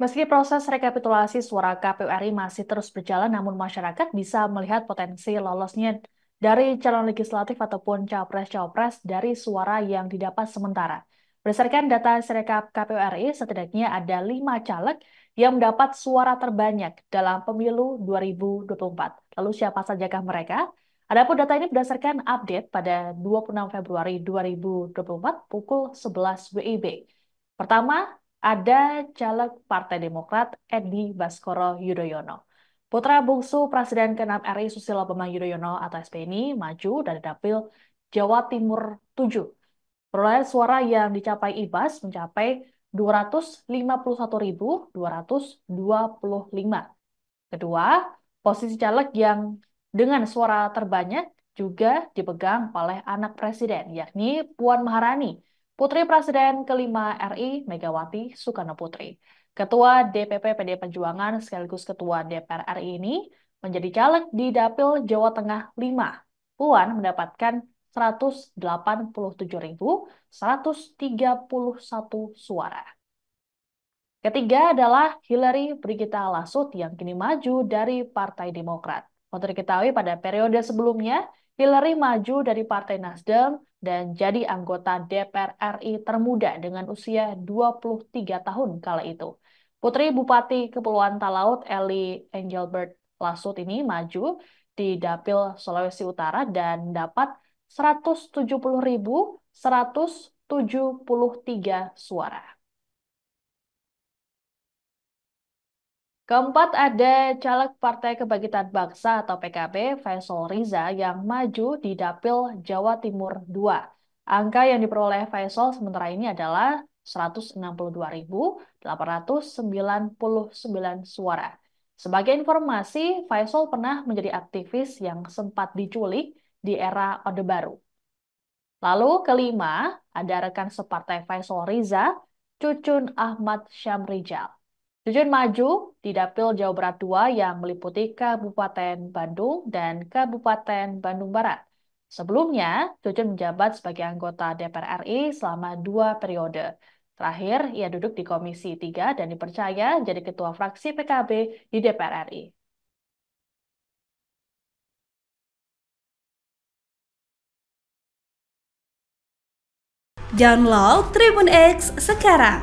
Meski proses rekapitulasi suara KPU RI masih terus berjalan, namun masyarakat bisa melihat potensi lolosnya dari calon legislatif ataupun capres capres dari suara yang didapat sementara. Berdasarkan data Serekap KPU RI, setidaknya ada lima caleg yang mendapat suara terbanyak dalam pemilu 2024. Lalu siapa sajakah mereka? Adapun data ini berdasarkan update pada 26 Februari 2024 pukul 11 WIB. Pertama, ada caleg Partai Demokrat Edi Baskoro Yudhoyono. Putra bungsu Presiden ke-6 RI Susilo Bambang Yudhoyono atau SBNI maju dari dapil Jawa Timur 7. Perolehan suara yang dicapai Ibas mencapai 251.225. Kedua, posisi caleg yang dengan suara terbanyak juga dipegang oleh anak presiden, yakni Puan Maharani Putri Presiden kelima RI Megawati Soekarno Putri. Ketua DPP PD Perjuangan sekaligus Ketua DPR RI ini menjadi caleg di Dapil Jawa Tengah 5. Puan mendapatkan 187.131 suara. Ketiga adalah Hillary Brigita Lasut yang kini maju dari Partai Demokrat. Untuk diketahui pada periode sebelumnya, Hillary maju dari Partai Nasdem dan jadi anggota DPR RI termuda dengan usia 23 tahun kala itu. Putri Bupati Kepulauan Talaut Eli Engelbert Lasut ini maju di Dapil Sulawesi Utara dan dapat 170.173 suara. Keempat ada caleg Partai Kebangkitan Bangsa atau PKB Faisal Riza yang maju di Dapil Jawa Timur 2. Angka yang diperoleh Faisal sementara ini adalah 162.899 suara. Sebagai informasi, Faisal pernah menjadi aktivis yang sempat diculik di era Orde Baru. Lalu kelima, ada rekan separtai Faisal Riza, Cucun Ahmad Syamrijal. Jujur Maju di Dapil Jawa Barat 2 yang meliputi Kabupaten Bandung dan Kabupaten Bandung Barat. Sebelumnya, Jujun menjabat sebagai anggota DPR RI selama dua periode. Terakhir, ia duduk di Komisi 3 dan dipercaya jadi Ketua Fraksi PKB di DPR RI. Download Tribun X sekarang